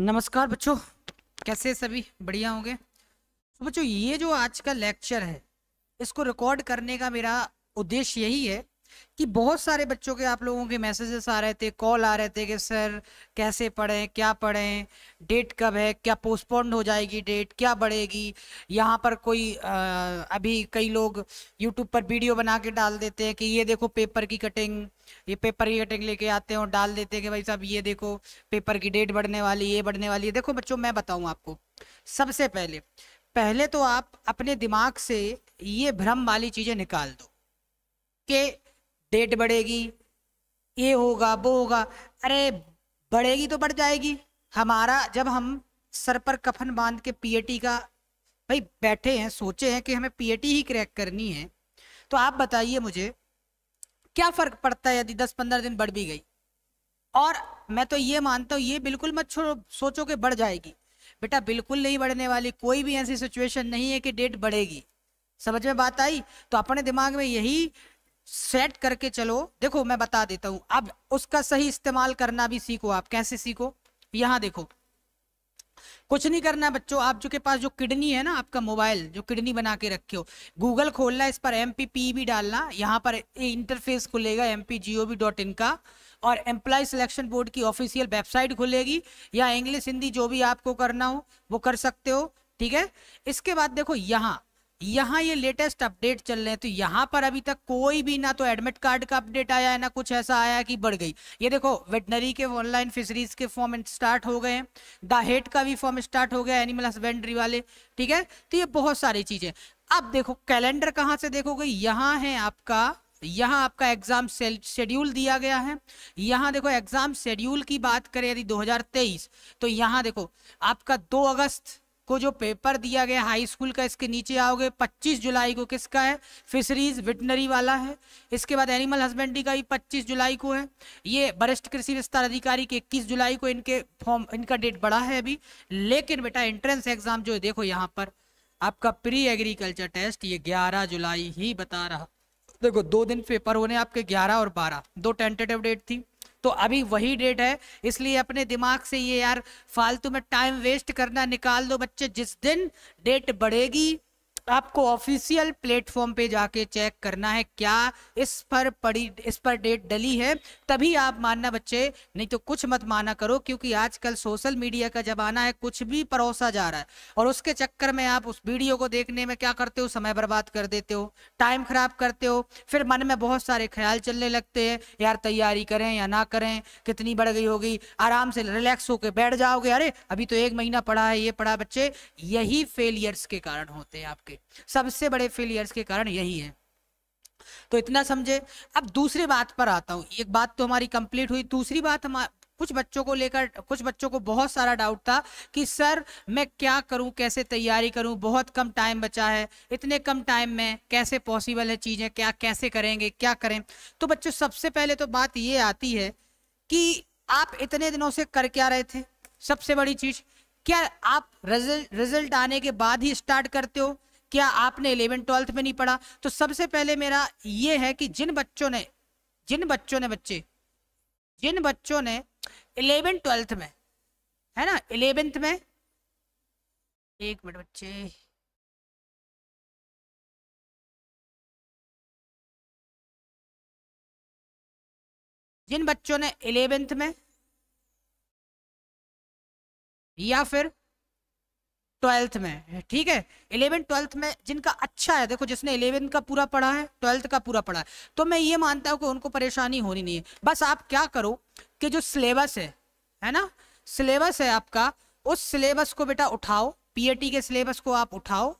नमस्कार बच्चों कैसे सभी बढ़िया होंगे तो बच्चों ये जो आज का लेक्चर है इसको रिकॉर्ड करने का मेरा उद्देश्य यही है कि बहुत सारे बच्चों के आप लोगों के मैसेजेस आ रहे थे कॉल आ रहे थे कि सर कैसे पढ़ें क्या पढ़ें डेट कब है क्या पोस्टपोन्ड हो जाएगी डेट क्या बढ़ेगी यहाँ पर कोई आ, अभी कई लोग यूट्यूब पर वीडियो बना के डाल देते हैं कि ये देखो पेपर की कटिंग ये पेपर की कटिंग लेके आते हैं और डाल देते हैं कि भाई साहब ये देखो पेपर की डेट बढ़ने वाली ये बढ़ने वाली है देखो बच्चों मैं बताऊँ आपको सबसे पहले पहले तो आप अपने दिमाग से ये भ्रम वाली चीज़ें निकाल दो कि डेट बढ़ेगी ये होगा वो होगा अरे बढ़ेगी तो बढ़ जाएगी हमारा जब हम सर पर कफन बांध के पीएटी का भाई बैठे हैं सोचे हैं कि हमें पीएटी ही क्रैक करनी है तो आप बताइए मुझे क्या फ़र्क पड़ता है यदि दस पंद्रह दिन बढ़ भी गई और मैं तो ये मानता हूँ ये बिल्कुल मत छोड़ो सोचो कि बढ़ जाएगी बेटा बिल्कुल नहीं बढ़ने वाली कोई भी ऐसी सिचुएशन नहीं है कि डेट बढ़ेगी समझ में बात आई तो अपने दिमाग में यही सेट करके चलो देखो मैं बता देता हूं अब उसका सही इस्तेमाल करना भी सीखो आप कैसे सीखो यहां देखो कुछ नहीं करना बच्चों आप जो के पास जो किडनी है ना आपका मोबाइल जो किडनी बना के रखे हो गूगल खोलना इस पर एम भी डालना यहाँ पर इंटरफेस खुलेगा एम का और एम्प्लॉय सिलेक्शन बोर्ड की ऑफिशियल वेबसाइट खुलेगी या इंग्लिश हिंदी जो भी आपको करना हो वो कर सकते हो ठीक है इसके बाद देखो यहाँ यहाँ ये लेटेस्ट अपडेट चल रहे हैं तो यहाँ पर अभी तक कोई भी ना तो एडमिट कार्ड का अपडेट आया है ना कुछ ऐसा आया कि बढ़ गई ये देखो वेटनरी के ऑनलाइन फिशरीज के फॉर्म स्टार्ट हो गए हैं दाहेट का भी फॉर्म स्टार्ट हो गया एनिमल हस्बेंड्री वाले ठीक है तो ये बहुत सारी चीज़ें अब देखो कैलेंडर कहाँ से देखोगे यहाँ है आपका यहाँ आपका एग्जाम शेड्यूल दिया गया है यहाँ देखो एग्जाम शेड्यूल की बात करें यदि दो तो यहाँ देखो आपका दो अगस्त को जो पेपर दिया गया हाई स्कूल का इसके नीचे आओगे 25 जुलाई को किसका है फिशरीज वेटनरी वाला है इसके बाद एनिमल हस्बेंड्री का भी 25 जुलाई को है ये वरिष्ठ कृषि विस्तार अधिकारी के 21 जुलाई को इनके फॉर्म इनका डेट बढ़ा है अभी लेकिन बेटा एंट्रेंस एग्जाम जो देखो यहाँ पर आपका प्री एग्रीकल्चर टेस्ट ये ग्यारह जुलाई ही बता रहा देखो दो दिन पेपर होने आपके ग्यारह और बारह दो टेंटेटिव डेट थी तो अभी वही डेट है इसलिए अपने दिमाग से ये यार फालतू में टाइम वेस्ट करना निकाल दो बच्चे जिस दिन डेट बढ़ेगी आपको ऑफिशियल प्लेटफॉर्म पे जाके चेक करना है क्या इस पर पड़ी इस पर डेट डली है तभी आप मानना बच्चे नहीं तो कुछ मत माना करो क्योंकि आजकल सोशल मीडिया का जमाना है कुछ भी परोसा जा रहा है और उसके चक्कर में आप उस वीडियो को देखने में क्या करते हो समय बर्बाद कर देते हो टाइम खराब करते हो फिर मन में बहुत सारे ख्याल चलने लगते हैं यार तैयारी करें या ना करें कितनी बढ़ गई होगी आराम से रिलैक्स होकर बैठ जाओगे अरे अभी तो एक महीना पढ़ा है ये पढ़ा बच्चे यही फेलियर्स के कारण होते हैं आपके सबसे बड़े फेलियर्स के कारण यही है तो इतना समझे अब दूसरी बात पर आता हूँ एक बात तो हमारी कंप्लीट हुई दूसरी बात हमारे कुछ बच्चों को लेकर कुछ बच्चों को बहुत सारा डाउट था कि सर मैं क्या करूं कैसे तैयारी करूं बहुत कम टाइम बचा है इतने कम टाइम में कैसे पॉसिबल है चीज़ें क्या कैसे करेंगे क्या करें तो बच्चों सबसे पहले तो बात ये आती है कि आप इतने दिनों से कर क्या रहे थे सबसे बड़ी चीज़ क्या आप रिजल्ट रिजल्ट आने के बाद ही स्टार्ट करते हो क्या आपने इलेवन ट्वेल्थ में नहीं पढ़ा तो सबसे पहले मेरा ये है कि जिन बच्चों ने जिन बच्चों ने बच्चे जिन बच्चों ने इलेवन ट्वेल्थ में है ना इलेवेंथ में एक मिनट बच्चे जिन बच्चों ने इलेवेंथ में या फिर ट्वेल्थ में ठीक है इलेवेंथ ट्वेल्थ में जिनका अच्छा है देखो जिसने इलेवेंथ का पूरा पढ़ा है ट्वेल्थ का पूरा पढ़ा है तो मैं ये मानता हूँ कि उनको परेशानी होनी नहीं है बस आप क्या करो कि जो सिलेबस है है ना सिलेबस है आपका उस सिलेबस को बेटा उठाओ पीएटी e के सिलेबस को आप उठाओ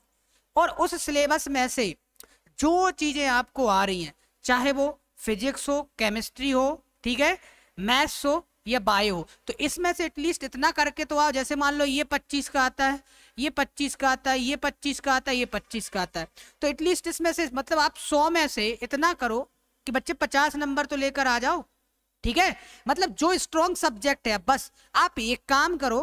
और उस सिलेबस में से जो चीज़ें आपको आ रही हैं चाहे वो फिजिक्स हो केमिस्ट्री हो ठीक है मैथ्स हो या बायो हो तो इसमें से एटलीस्ट इतना करके तो आओ जैसे मान लो ये पच्चीस का आता है ये पच्चीस का आता है ये पच्चीस का आता है ये पच्चीस का आता है तो एटलीस्ट इसमें से मतलब आप सौ में से इतना करो कि बच्चे पचास नंबर तो लेकर आ जाओ ठीक है मतलब जो स्ट्रॉन्ग सब्जेक्ट है बस आप एक काम करो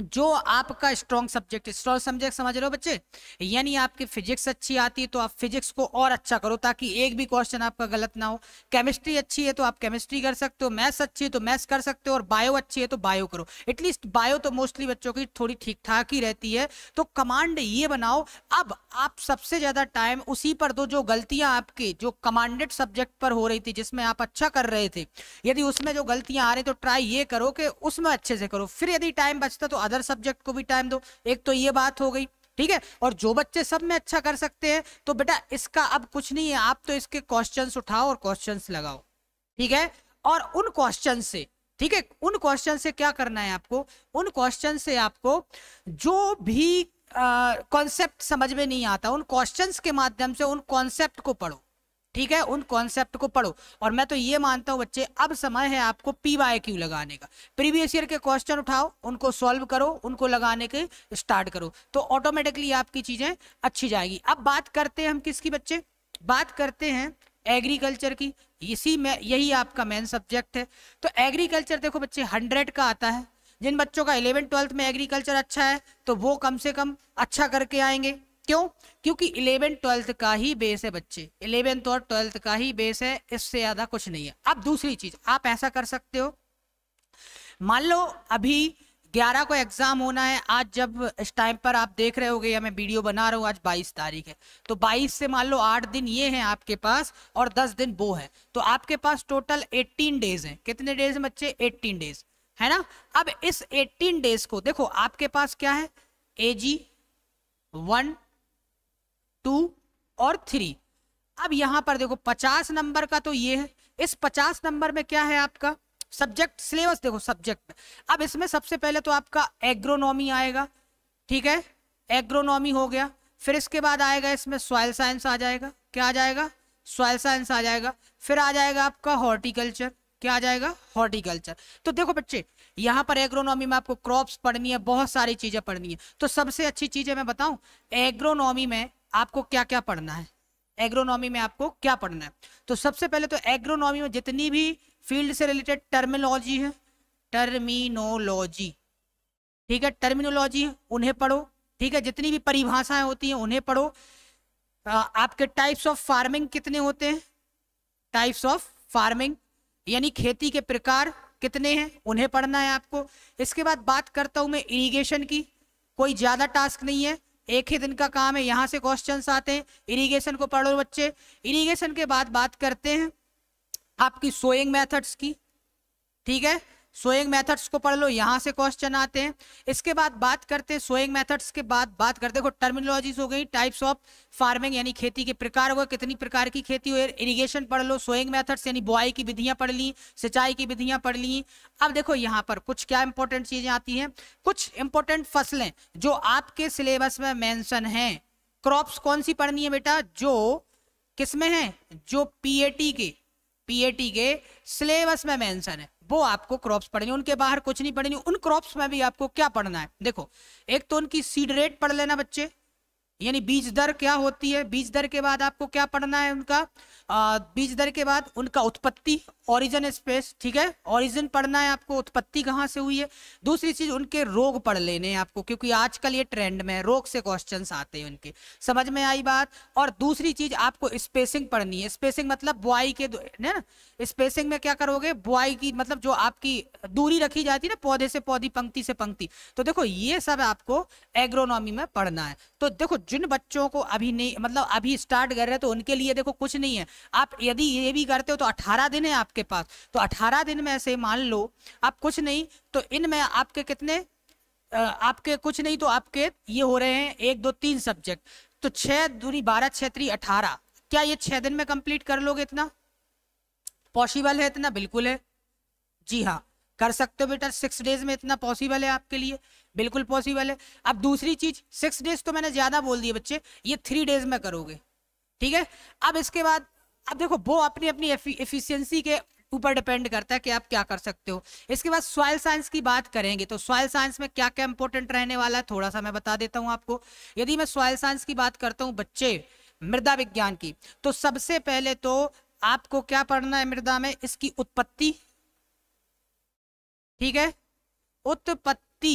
जो आपका स्ट्रॉन्ग सब्जेक्ट स्ट्रॉन्ग सब्जेक्ट समझ रहे हो बच्चे यानी आपकी फिजिक्स अच्छी आती है तो आप फिजिक्स को और अच्छा करो ताकि एक भी क्वेश्चन आपका गलत ना हो केमिस्ट्री अच्छी है तो आप केमिस्ट्री कर सकते हो मैथ्स अच्छी है तो मैथ्स कर सकते हो और बायो अच्छी है तो बायो करो एटलीस्ट बायो तो मोस्टली बच्चों की थोड़ी ठीक ठाक ही रहती है तो कमांड ये बनाओ अब आप सबसे ज्यादा टाइम उसी पर दो जो गलतियां आपके जो कमांडेड सब्जेक्ट पर हो रही थी जिसमें आप अच्छा कर रहे थे यदि उसमें जो गलतियां आ रही तो ट्राई ये करो कि उसमें अच्छे से करो फिर यदि टाइम बचता तो अदर सब्जेक्ट को भी टाइम दो एक तो ये बात हो गई ठीक है और जो बच्चे सब में अच्छा कर सकते हैं तो बेटा इसका अब कुछ नहीं है आप तो इसके क्वेश्चन उठाओ और क्वेश्चन लगाओ ठीक है और उन क्वेश्चन से ठीक है उन क्वेश्चन से क्या करना है आपको उन क्वेश्चन से आपको जो भी कॉन्सेप्ट समझ में नहीं आता उन क्वेश्चंस के माध्यम से उन कॉन्सेप्ट को पढ़ो ठीक है उन कॉन्सेप्ट को पढ़ो और मैं तो ये मानता हूँ बच्चे अब समय है आपको पी वाई क्यू लगाने का प्रीवियस ईयर के क्वेश्चन उठाओ उनको सॉल्व करो उनको लगाने के स्टार्ट करो तो ऑटोमेटिकली आपकी चीज़ें अच्छी जाएगी अब बात करते हैं हम किसकी बच्चे बात करते हैं एग्रीकल्चर की इसी में यही आपका मेन सब्जेक्ट है तो एग्रीकल्चर देखो बच्चे हंड्रेड का आता है जिन बच्चों का इलेवन ट्वेल्थ में एग्रीकल्चर अच्छा है तो वो कम से कम अच्छा करके आएंगे क्यों क्योंकि इलेवेंथ ट्वेल्थ का ही बेस है बच्चे इलेवेंथ और ट्वेल्थ का ही बेस है इससे ज़्यादा कुछ नहीं है अब दूसरी चीज़ आप ऐसा कर सकते हो मान लो अभी ग्यारह को एग्ज़ाम होना है आज जब इस टाइम पर आप देख रहे होगे या मैं वीडियो बना रहा हूँ आज बाईस तारीख है तो बाईस से मान लो आठ दिन ये हैं आपके पास और दस दिन वो है तो आपके पास टोटल एट्टीन डेज हैं कितने डेज हैं बच्चे एट्टीन डेज है ना अब इस 18 डेज को देखो आपके पास क्या है ए जी वन टू और थ्री अब यहां पर देखो पचास नंबर का तो ये है इस पचास नंबर में क्या है आपका सब्जेक्ट सिलेबस देखो सब्जेक्ट में अब इसमें सबसे पहले तो आपका एग्रोनॉमी आएगा ठीक है एग्रोनॉमी हो गया फिर इसके बाद आएगा इसमें सॉयल साइंस आ जाएगा क्या आ जाएगा सॉयल साइंस आ जाएगा फिर आ जाएगा आपका हॉर्टिकल्चर क्या आ जाएगा हॉर्टिकल्चर तो देखो बच्चे यहाँ पर एग्रोनॉमी में आपको क्रॉप्स पढ़नी है बहुत सारी चीजें पढ़नी है तो सबसे अच्छी चीजें मैं बताऊं एग्रोनॉमी में आपको क्या क्या पढ़ना है एग्रोनॉमी में आपको क्या पढ़ना है तो सबसे पहले तो एग्रोनॉमी में जितनी भी फील्ड से रिलेटेड टर्मिनोलॉजी है टर्मिनोलॉजी ठीक है टर्मिनोलॉजी उन्हें पढ़ो ठीक है जितनी भी परिभाषाएं होती हैं उन्हें पढ़ो आपके टाइप्स ऑफ फार्मिंग कितने होते हैं टाइप्स ऑफ फार्मिंग यानी खेती के प्रकार कितने हैं उन्हें पढ़ना है आपको इसके बाद बात करता हूं मैं इरिगेशन की कोई ज़्यादा टास्क नहीं है एक ही दिन का काम है यहाँ से क्वेश्चन आते हैं इरीगेशन को पढ़ो बच्चे इरीगेशन के बाद बात करते हैं आपकी सोइंग मेथड्स की ठीक है सोइंग मेथड्स को पढ़ लो यहाँ से क्वेश्चन आते हैं इसके बाद बात करते हैं सोइंग मेथड्स के बाद बात करते देखो टर्मिनोलॉजीज हो गई टाइप्स ऑफ फार्मिंग यानी खेती के प्रकार हुए कितनी प्रकार की खेती हुई इरिगेशन पढ़ लो सोइंग मेथड्स यानी बुआई की विधियां पढ़ ली सिंचाई की विधियां पढ़ ली अब देखो यहाँ पर कुछ क्या इंपॉर्टेंट चीजें आती हैं कुछ इंपॉर्टेंट फसलें जो आपके सिलेबस में मैंशन है क्रॉप्स कौन सी पढ़नी है बेटा जो किसमें हैं जो पी के पीएटी के सिलेबस में मेंशन है वो आपको क्रॉप्स पढ़नी उनके बाहर कुछ नहीं पढ़नी उन क्रॉप्स में भी आपको क्या पढ़ना है देखो एक तो उनकी सीड रेट पढ़ लेना बच्चे यानी बीज दर क्या होती है बीज दर के बाद आपको क्या पढ़ना है उनका आ, बीज दर के बाद उनका उत्पत्ति ऑरिजन स्पेस ठीक है ओरिजिन पढ़ना है आपको उत्पत्ति कहाँ से हुई है दूसरी चीज उनके रोग पढ़ लेने हैं आपको क्योंकि आजकल ये ट्रेंड में है रोग से क्वेश्चंस आते हैं उनके समझ में आई बात और दूसरी चीज आपको स्पेसिंग पढ़नी है स्पेसिंग मतलब बुआई के ना स्पेसिंग में क्या करोगे बुआई की मतलब जो आपकी दूरी रखी जाती है ना पौधे से पौधी पंक्ति से पंक्ति तो देखो ये सब आपको एग्रोनॉमी में पढ़ना है तो देखो जिन बच्चों को अभी नहीं मतलब अभी स्टार्ट कर रहे हैं तो उनके लिए देखो कुछ नहीं है आप यदि ये भी करते हो तो अठारह दिन है आप आपके पास तो अठारह दिन में से मान लो आप कुछ नहीं तो इनमें आपके कितने आपके कुछ नहीं तो आपके ये हो रहे हैं एक दो तीन सब्जेक्ट तो छह दूरी बारह छह त्री अठारह क्या ये छह दिन में कंप्लीट कर लोगे इतना पॉसिबल है इतना बिल्कुल है जी हाँ कर सकते हो बेटा सिक्स डेज में इतना पॉसिबल है आपके लिए बिल्कुल पॉसिबल है अब दूसरी चीज सिक्स डेज तो मैंने ज्यादा बोल दिए बच्चे ये थ्री डेज में करोगे ठीक है अब इसके बाद अब देखो वो अपनी अपनी एफिशिएंसी के ऊपर डिपेंड करता है कि आप क्या कर सकते हो इसके बाद सॉइल साइंस की बात करेंगे तो सॉइल साइंस में क्या क्या इंपॉर्टेंट रहने वाला है थोड़ा सा मैं बता देता हूँ आपको यदि मैं सॉइल साइंस की बात करता हूँ बच्चे मृदा विज्ञान की तो सबसे पहले तो आपको क्या पढ़ना है मृदा में इसकी उत्पत्ति ठीक है उत्पत्ति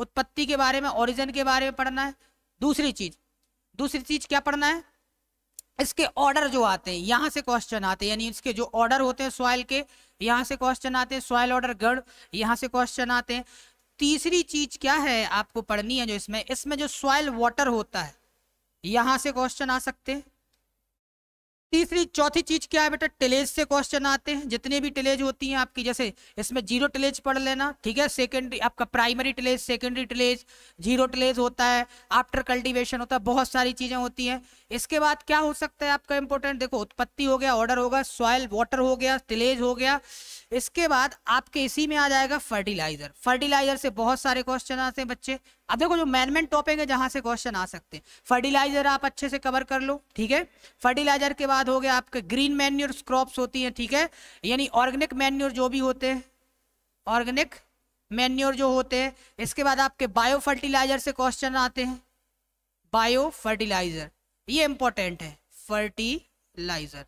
उत्पत्ति के बारे में ओरिजिन के बारे में पढ़ना है दूसरी चीज दूसरी चीज क्या पढ़ना है इसके ऑर्डर जो आते हैं यहाँ से क्वेश्चन आते हैं यानी इसके जो ऑर्डर होते हैं सॉइल के यहाँ से क्वेश्चन आते हैं सॉइल ऑर्डर गढ़ यहां से क्वेश्चन आते हैं तीसरी चीज क्या है आपको पढ़नी है जो इसमें इसमें जो सॉइल वाटर होता है यहां से क्वेश्चन आ सकते हैं तीसरी चौथी चीज क्या है बेटा टिलेज से क्वेश्चन आते हैं जितने भी टिलेज होती हैं आपकी जैसे इसमें जीरो टिलेज पढ़ लेना ठीक है सेकेंडरी आपका primary tillage secondary tillage zero tillage होता है आफ्टर कल्टीवेशन होता है बहुत सारी चीजें होती हैं इसके बाद क्या हो सकता है आपका इंपॉर्टेंट देखो उत्पत्ति हो गया ऑर्डर होगा सॉयल वाटर हो गया टिलेज हो गया इसके बाद आपके इसी में आ जाएगा फर्टिलाइजर फर्टिलाइजर से बहुत सारे क्वेश्चन आते हैं बच्चे अब देखो जो मैनमेंट टॉपिक है जहां से क्वेश्चन आ सकते हैं फर्टिलाइजर आप अच्छे से कवर कर लो ठीक है फर्टिलाइजर के बाद हो गया आपके ग्रीन मैन्यूर क्रॉप्स होती हैं ठीक है यानी ऑर्गेनिक मैन्यूर जो भी होते हैं ऑर्गेनिक मैन्योर जो होते हैं इसके बाद आपके बायो फर्टिलाइजर से क्वेश्चन आते हैं बायो फर्टिलाइजर ये इंपॉर्टेंट है फर्टिलाइजर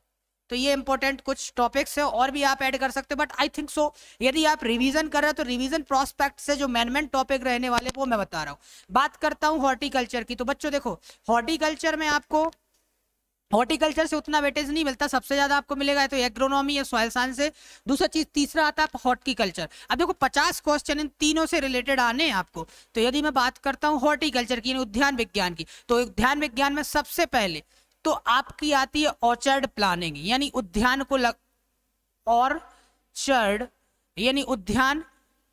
तो ये इंपॉर्टेंट कुछ टॉपिक्स है और भी आप ऐड कर सकते हो बट आई थिंक सो यदि आप रिवीजन कर रहे हो तो रिवीजन प्रोस्पेक्ट से जो मेन टॉपिक रहने वाले वो मैं बता रहा हूँ बात करता हूँ हॉर्टिकल्चर की तो बच्चों देखो हॉर्टिकल्चर में आपको हॉर्टिकल्चर से उतना वेटेज नहीं मिलता सबसे ज्यादा आपको मिलेगा तो एग्रोनॉमी या सॉयल साइंस से दूसरा चीज तीसरा आता है हॉर्टिकल्चर अब देखो 50 क्वेश्चन इन तीनों से रिलेटेड आने हैं आपको तो यदि मैं बात करता हूँ हॉर्टिकल्चर की उद्यान विज्ञान की तो उद्यान विज्ञान में सबसे पहले तो आपकी आती है ऑर्चर्ड प्लानिंग यानी उद्यान को लग चर्ड यानी उद्यान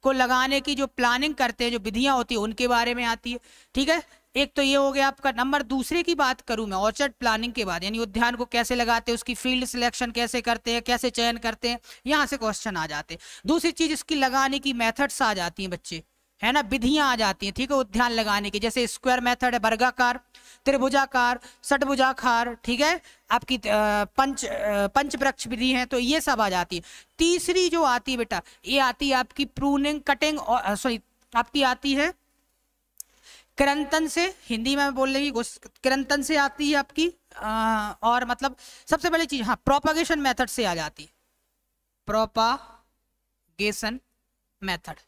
को लगाने की जो प्लानिंग करते हैं जो विधियां होती है उनके बारे में आती है ठीक है एक तो ये हो गया आपका नंबर दूसरे की बात करूं मैं ऑर्चर्ड प्लानिंग के बाद यानी उद्यान को कैसे लगाते हैं उसकी फील्ड सिलेक्शन कैसे करते हैं कैसे चयन करते हैं यहाँ से क्वेश्चन आ जाते हैं दूसरी चीज इसकी लगाने की मैथड्स आ जाती हैं बच्चे है ना विधियां आ जाती हैं ठीक है उद्यान लगाने की जैसे स्क्वायर मेथड है वर्गाकार त्रिभुजाकार सटभुजाकार ठीक है आपकी पंच पंचवृक्ष विधि है तो ये सब आ जाती है तीसरी जो आती है बेटा ये आती है आपकी प्रूनिंग कटिंग सॉरी आपकी आती है क्रंतन से हिंदी में बोलने की कोशिश क्रंतन से आती है आपकी आ, और मतलब सबसे पहली चीज हाँ प्रोपागेशन मेथड से आ जाती है प्रोपागेशन मेथड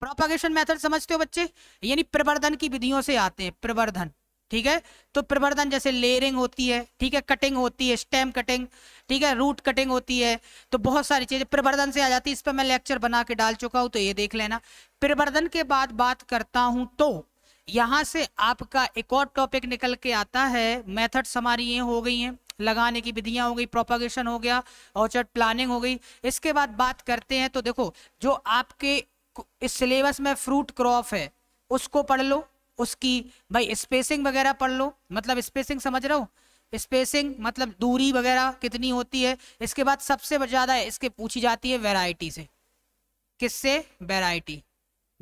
प्रोपागेशन मेथड समझते हो बच्चे यानी प्रवर्धन की विधियों से आते हैं प्रवर्धन ठीक है तो प्रवर्धन जैसे लेयरिंग होती है ठीक है कटिंग होती है स्टेम कटिंग ठीक है रूट कटिंग होती है तो बहुत सारी चीजें प्रवर्धन से आ जाती है इस पर मैं लेक्चर बना के डाल चुका हूं तो ये देख लेना प्रवर्धन के बाद बात करता हूं तो यहाँ से आपका एक और टॉपिक निकल के आता है मेथड्स हमारी ये हो गई हैं लगाने की विधियां हो गई प्रोपागेशन हो गया ऑर्चर्ड प्लानिंग हो गई इसके बाद बात करते हैं तो देखो जो आपके इस सिलेबस में फ्रूट क्रॉप है उसको पढ़ लो उसकी भाई स्पेसिंग वगैरह पढ़ लो मतलब स्पेसिंग समझ रहे हो स्पेसिंग मतलब दूरी वगैरह कितनी होती है इसके बाद सबसे ज़्यादा इसके पूछी जाती है वेराइटी से किससे वेराइटी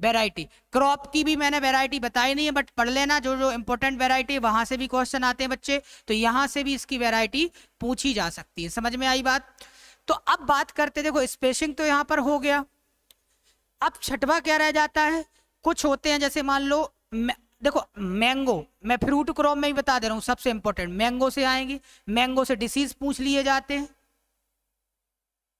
वेराइटी क्रॉप की भी मैंने वेराइटी बताई नहीं है बट पढ़ लेना जो जो इंपॉर्टेंट वेराइटी है वहां से भी क्वेश्चन आते हैं बच्चे तो यहाँ से भी इसकी वेराइटी पूछी जा सकती है समझ में आई बात तो अब बात करते देखो स्पेसिंग तो यहां पर हो गया अब छठवा क्या रह जाता है कुछ होते हैं जैसे मान लो देखो मैंगो मैं फ्रूट क्रॉप में ही बता दे रहा हूँ सबसे इंपॉर्टेंट मैंगो से आएंगे मैंगो से डिसीज पूछ लिए जाते हैं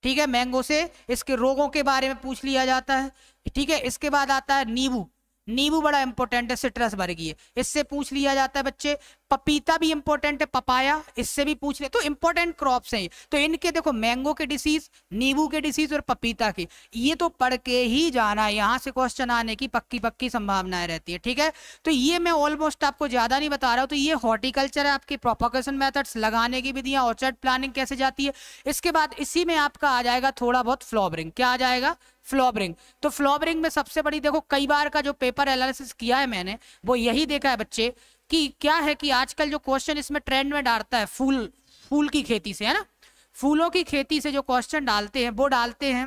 ठीक है मैंगो से इसके रोगों के बारे में पूछ लिया जाता है ठीक है इसके बाद आता है नींबू नींबू बड़ा इंपॉर्टेंट है सिट्रस वर्गीय इससे पूछ लिया जाता है बच्चे पपीता भी इंपॉर्टेंट है पपाया इससे भी पूछ ले तो इंपॉर्टेंट क्रॉप्स हैं तो इनके देखो मैंगो के डिसीज नींबू के डिसीज और पपीता के ये तो पढ़ के ही जाना है यहाँ से क्वेश्चन आने की पक्की पक्की संभावनाएं रहती है ठीक है तो ये मैं ऑलमोस्ट आपको ज्यादा नहीं बता रहा हूँ तो ये हॉर्टिकल्चर है आपके प्रोपोकेशन मैथड्स लगाने की विधियां ऑर्चर्ड प्लानिंग कैसे जाती है इसके बाद इसी में आपका आ जाएगा थोड़ा बहुत फ्लॉबरिंग क्या आ जाएगा फ्लॉबरिंग तो फ्लॉबरिंग में सबसे बड़ी देखो कई बार का जो पेपर एनालिसिस किया है मैंने वो यही देखा है बच्चे कि क्या है कि आजकल जो क्वेश्चन इसमें ट्रेंड में डालता है फूल फूल की खेती से है ना फूलों की खेती से जो क्वेश्चन डालते हैं वो डालते हैं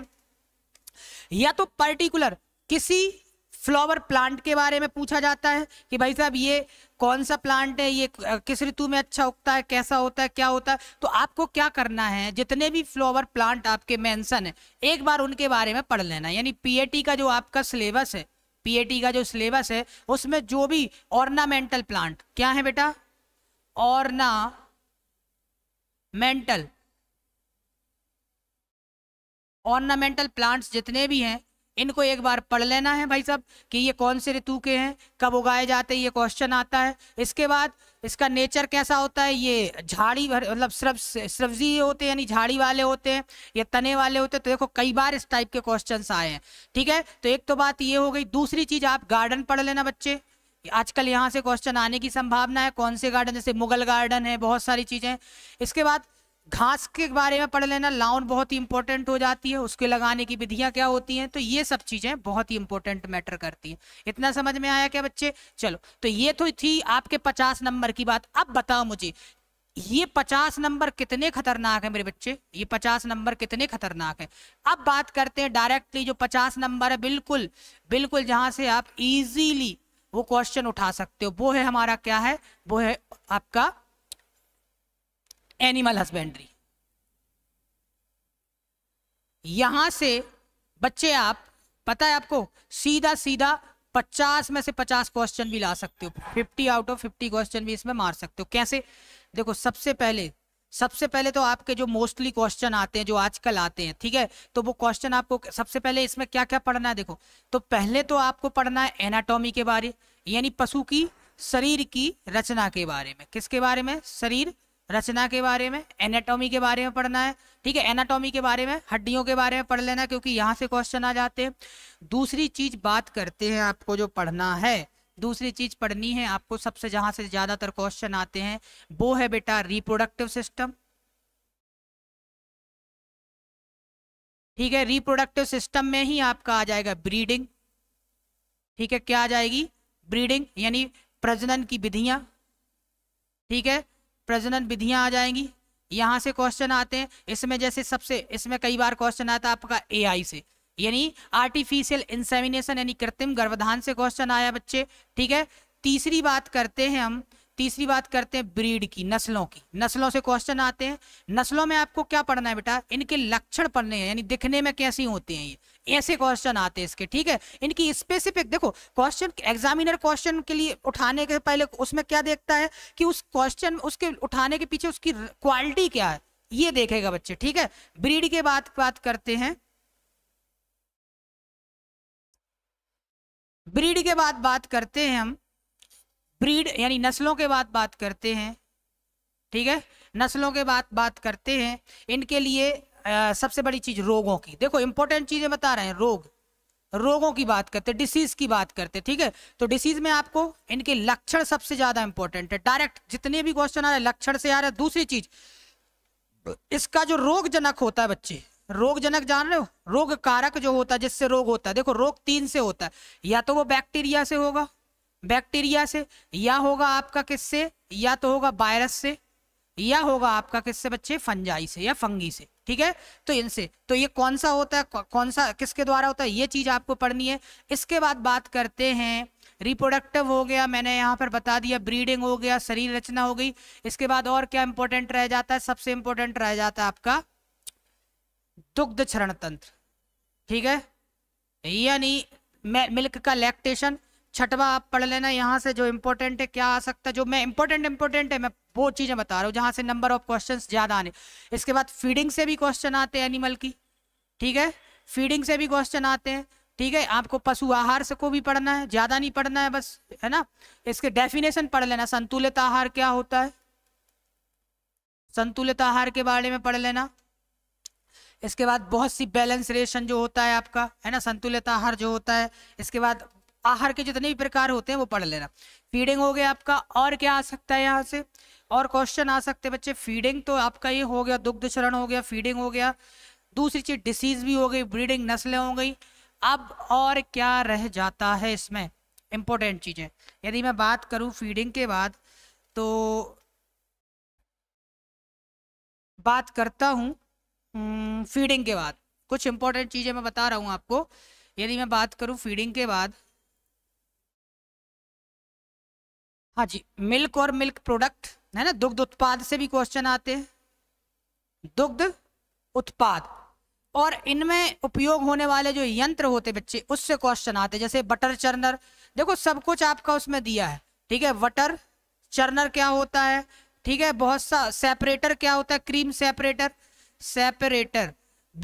या तो पर्टिकुलर किसी फ्लावर प्लांट के बारे में पूछा जाता है कि भाई साहब ये कौन सा प्लांट है ये किस ऋतु में अच्छा उगता है कैसा होता है क्या होता है तो आपको क्या करना है जितने भी फ्लावर प्लांट आपके मेंशन है एक बार उनके बारे में पढ़ लेना यानी पीएटी का जो आपका सिलेबस है पीएटी का जो सिलेबस है उसमें जो भी ऑर्नामेंटल प्लांट क्या है बेटा ऑर्नामेंटल ऑर्नामेंटल प्लांट्स जितने भी हैं इनको एक बार पढ़ लेना है भाई साहब कि ये कौन से ऋतु के हैं कब उगाए जाते हैं ये क्वेश्चन आता है इसके बाद इसका नेचर कैसा होता है ये झाड़ी मतलब सब्जी होते हैं यानी झाड़ी वाले होते हैं या तने वाले होते हैं तो देखो कई बार इस टाइप के क्वेश्चन आए हैं ठीक है तो एक तो बात ये हो गई दूसरी चीज आप गार्डन पढ़ लेना बच्चे आजकल यहाँ से क्वेश्चन आने की संभावना है कौन से गार्डन जैसे मुगल गार्डन है बहुत सारी चीजें इसके बाद घास के बारे में पढ़ लेना लाउन बहुत ही इंपॉर्टेंट हो जाती है उसके लगाने की विधियां क्या होती हैं तो ये सब चीजें बहुत ही इंपॉर्टेंट मैटर करती है इतना समझ में आया क्या बच्चे चलो तो ये तो थी आपके पचास नंबर की बात अब बताओ मुझे ये पचास नंबर कितने खतरनाक है मेरे बच्चे ये पचास नंबर कितने खतरनाक है अब बात करते हैं डायरेक्टली जो पचास नंबर है बिल्कुल बिल्कुल जहां से आप इजीली वो क्वेश्चन उठा सकते हो वो है हमारा क्या है वो है आपका एनिमल हस्बेंड्री यहां से बच्चे आप पता है आपको सीधा सीधा 50 में से 50 क्वेश्चन भी ला सकते हो 50 आउट ऑफ 50 क्वेश्चन भी इसमें मार सकते हो कैसे देखो सबसे पहले सबसे पहले तो आपके जो मोस्टली क्वेश्चन आते हैं जो आजकल आते हैं ठीक है तो वो क्वेश्चन आपको सबसे पहले इसमें क्या क्या पढ़ना है देखो तो पहले तो आपको पढ़ना है एनाटॉमी के बारे यानी पशु की शरीर की रचना के बारे में किसके बारे में शरीर रचना के बारे में एनाटॉमी के बारे में पढ़ना है ठीक है एनाटॉमी के बारे में हड्डियों के बारे में पढ़ लेना क्योंकि यहाँ से क्वेश्चन आ जाते हैं दूसरी चीज बात करते हैं आपको जो पढ़ना है दूसरी चीज पढ़नी है आपको सबसे जहां से ज्यादातर क्वेश्चन आते हैं वो है बेटा रिप्रोडक्टिव सिस्टम ठीक है रिप्रोडक्टिव सिस्टम में ही आपका आ जाएगा ब्रीडिंग ठीक है क्या आ जाएगी ब्रीडिंग यानी प्रजनन की विधियां ठीक है प्रजनन विधियां आ जाएंगी यहां से क्वेश्चन आते हैं इसमें जैसे सबसे इसमें कई बार क्वेश्चन आता है आपका एआई से यानी आर्टिफिशियल इंसेमिनेशन यानी कृत्रिम गर्भधान से क्वेश्चन आया बच्चे ठीक है तीसरी बात करते हैं हम तीसरी बात करते हैं ब्रीड की नस्लों की नस्लों से क्वेश्चन आते हैं नस्लों में आपको क्या पढ़ना है बेटा इनके लक्षण पढ़ने हैं यानी दिखने में कैसी होते हैं ये ऐसे क्वेश्चन आते हैं इसके ठीक है इनकी स्पेसिफिक देखो क्वेश्चन एग्जामिनर क्वेश्चन के लिए उठाने के पहले उसमें क्या देखता है कि उस क्वेश्चन उसके उठाने के पीछे उसकी क्वालिटी क्या है ये देखेगा बच्चे ठीक है ब्रीड के बाद बात करते हैं ब्रीड के बाद बात करते हैं हम ब्रीड यानी नस्लों के बाद बात करते हैं ठीक है नस्लों के बाद बात करते हैं इनके लिए आ, सबसे बड़ी चीज रोगों की देखो इंपॉर्टेंट चीजें बता रहे हैं रोग रोगों की बात करते डिसीज की बात करते ठीक है तो डिसीज में आपको इनके लक्षण सबसे ज्यादा इंपॉर्टेंट है डायरेक्ट जितने भी क्वेश्चन आ रहे हैं लक्षण से आ रहे हैं दूसरी चीज इसका जो रोग जनक होता है बच्चे रोग जनक जान रहे हो रोग कारक जो होता है जिससे रोग होता है देखो रोग तीन से होता है या तो वो बैक्टीरिया से होगा बैक्टीरिया से या होगा आपका किससे या तो होगा वायरस से या होगा आपका किससे बच्चे फंजाई से या फंगी से ठीक है तो इनसे तो ये कौन सा होता है कौन सा किसके द्वारा होता है ये चीज आपको पढ़नी है इसके बाद बात करते हैं रिप्रोडक्टिव हो गया मैंने यहाँ पर बता दिया ब्रीडिंग हो गया शरीर रचना हो गई इसके बाद और क्या इंपॉर्टेंट रह जाता है सबसे इंपॉर्टेंट रह जाता है आपका दुग्ध क्षरण तंत्र ठीक है यानी मिल्क का लैक्टेशन छठवा आप पढ़ लेना यहाँ से जो इम्पोर्टेंट है क्या आ सकता है जो मैं इम्पोर्टेंट इम्पोर्टेंट है मैं वो चीज़ें बता रहा हूँ जहाँ से नंबर ऑफ क्वेश्चन ज़्यादा आने इसके बाद फीडिंग से भी क्वेश्चन आते हैं एनिमल की ठीक है फीडिंग से भी क्वेश्चन आते हैं ठीक है आपको पशु आहार से को भी पढ़ना है ज़्यादा नहीं पढ़ना है बस है ना इसके डेफिनेशन पढ़ लेना संतुलित आहार क्या होता है संतुलित आहार के बारे में पढ़ लेना इसके बाद बहुत सी बैलेंस रेशन जो होता है आपका है ना संतुलित आहार जो होता है इसके बाद आहार के जितने भी प्रकार होते हैं वो पढ़ लेना फीडिंग हो गया आपका और क्या आ सकता है यहाँ से और क्वेश्चन आ सकते हैं बच्चे फीडिंग तो आपका ये हो गया दुग्ध चरण हो गया फीडिंग हो गया दूसरी चीज डिसीज भी हो गई ब्रीडिंग नस्लें हो गई अब और क्या रह जाता है इसमें इम्पोर्टेंट चीज़ें यदि मैं बात करूं फीडिंग के बाद तो बात करता हूं फीडिंग के बाद कुछ इम्पोर्टेंट चीज़ें मैं बता रहा हूं आपको यदि मैं बात करूं फीडिंग के बाद हाँ जी मिल्क और मिल्क प्रोडक्ट है ना दुग्ध उत्पाद से भी क्वेश्चन आते हैं दुग्ध उत्पाद और इनमें उपयोग होने वाले जो यंत्र होते बच्चे उससे क्वेश्चन आते जैसे बटर चर्नर देखो सब कुछ आपका उसमें दिया है ठीक है बटर चर्नर क्या होता है ठीक है बहुत सा सेपरेटर क्या होता है क्रीम सेपरेटर सेपरेटर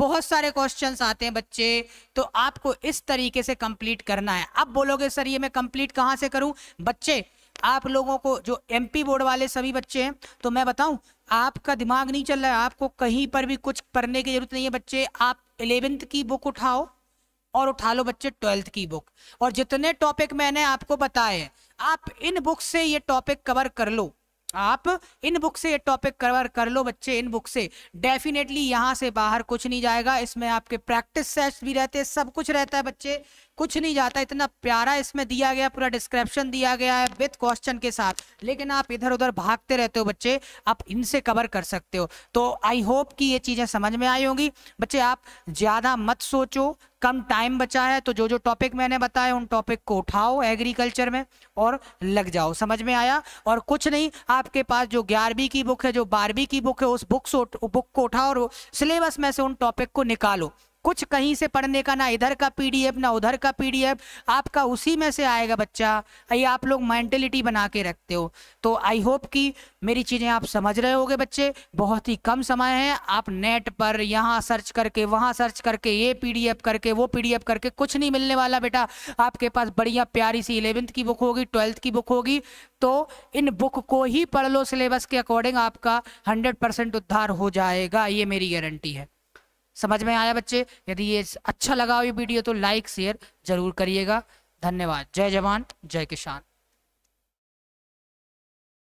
बहुत सारे क्वेश्चंस आते हैं बच्चे तो आपको इस तरीके से कंप्लीट करना है अब बोलोगे सर ये मैं कंप्लीट कहाँ से करूँ बच्चे आप लोगों को जो एमपी बोर्ड वाले सभी बच्चे हैं तो मैं बताऊं आपका दिमाग नहीं चल रहा है आपको कहीं पर भी कुछ पढ़ने की जरूरत नहीं है बच्चे आप इलेवेंथ की बुक उठाओ और उठा लो बच्चे ट्वेल्थ की बुक और जितने टॉपिक मैंने आपको बताए आप इन बुक से ये टॉपिक कवर कर लो आप इन बुक से ये टॉपिक कवर कर लो बच्चे इन बुक से डेफिनेटली यहाँ से बाहर कुछ नहीं जाएगा इसमें आपके प्रैक्टिस सेट्स भी रहते हैं सब कुछ रहता है बच्चे कुछ नहीं जाता इतना प्यारा इसमें दिया गया पूरा डिस्क्रिप्शन दिया गया है विद क्वेश्चन के साथ लेकिन आप इधर उधर भागते रहते हो बच्चे आप इनसे कवर कर सकते हो तो आई होप कि ये चीज़ें समझ में आई होंगी बच्चे आप ज़्यादा मत सोचो कम टाइम बचा है तो जो जो टॉपिक मैंने बताया उन टॉपिक को उठाओ एग्रीकल्चर में और लग जाओ समझ में आया और कुछ नहीं आपके पास जो ग्यारहवीं की बुक है जो बारहवीं की बुक है उस बुक से बुक को उठाओ और सिलेबस में से उन टॉपिक को निकालो कुछ कहीं से पढ़ने का ना इधर का पीडीएफ ना उधर का पीडीएफ आपका उसी में से आएगा बच्चा ये आप लोग मैंटेलिटी बना के रखते हो तो आई होप कि मेरी चीज़ें आप समझ रहे होगे बच्चे बहुत ही कम समय है आप नेट पर यहाँ सर्च करके वहाँ सर्च करके ये पीडीएफ करके वो पीडीएफ करके कुछ नहीं मिलने वाला बेटा आपके पास बढ़िया प्यारी सी इलेवेंथ की बुक होगी ट्वेल्थ की बुक होगी तो इन बुक को ही पढ़ लो सिलेबस के अकॉर्डिंग आपका हंड्रेड परसेंट उद्धार हो जाएगा ये मेरी गारंटी है समझ में आया बच्चे यदि ये अच्छा लगा हो ये वीडियो तो लाइक शेयर जरूर करिएगा धन्यवाद जय जवान जय किसान